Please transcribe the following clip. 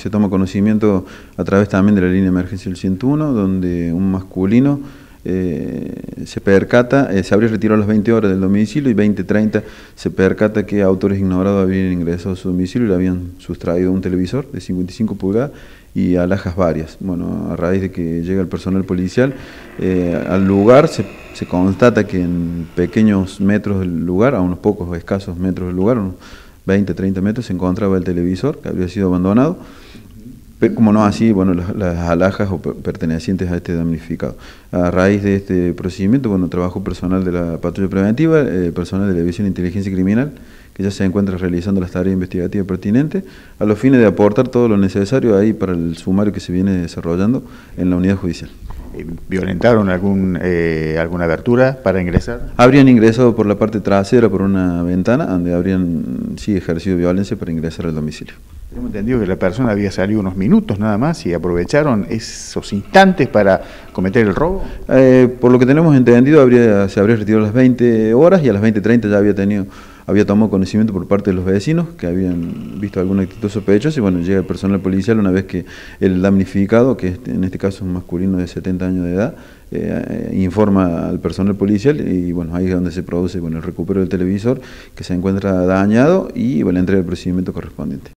Se toma conocimiento a través también de la línea de emergencia del 101, donde un masculino eh, se percata, eh, se habría retirado a las 20 horas del domicilio y 20.30 se percata que autores ignorados habían ingresado a su domicilio y le habían sustraído un televisor de 55 pulgadas y alhajas varias. Bueno, a raíz de que llega el personal policial eh, al lugar, se, se, constata que en pequeños metros del lugar, a unos pocos escasos metros del lugar, unos 20, 30 metros, se encontraba el televisor que había sido abandonado como no así, bueno, las, alhajas o pertenecientes a este damnificado. A raíz de este procedimiento, bueno, trabajo personal de la patrulla preventiva, eh, personal de la División de Inteligencia Criminal, que ya se encuentra realizando las tareas investigativas pertinentes, a los fines de aportar todo lo necesario ahí para el sumario que se viene desarrollando en la unidad judicial violentaron algún, eh, alguna abertura para ingresar? Habrían ingresado por la parte trasera, por una ventana, donde habrían sí ejercido violencia para ingresar al domicilio. Hemos entendido que la persona había salido unos minutos nada más y aprovecharon esos instantes para cometer el robo. Eh, por lo que tenemos entendido, habría, se habría retirado a las 20 horas y a las 20.30 ya había tenido había tomado conocimiento por parte de los vecinos que habían visto algún actitud sospechosa y bueno, llega el personal policial una vez que el damnificado, que este, en este caso es un masculino de 70 años de edad, eh, eh, informa al personal policial y bueno, ahí es donde se produce con el recupero del televisor que se encuentra dañado y bueno, entrega el procedimiento correspondiente.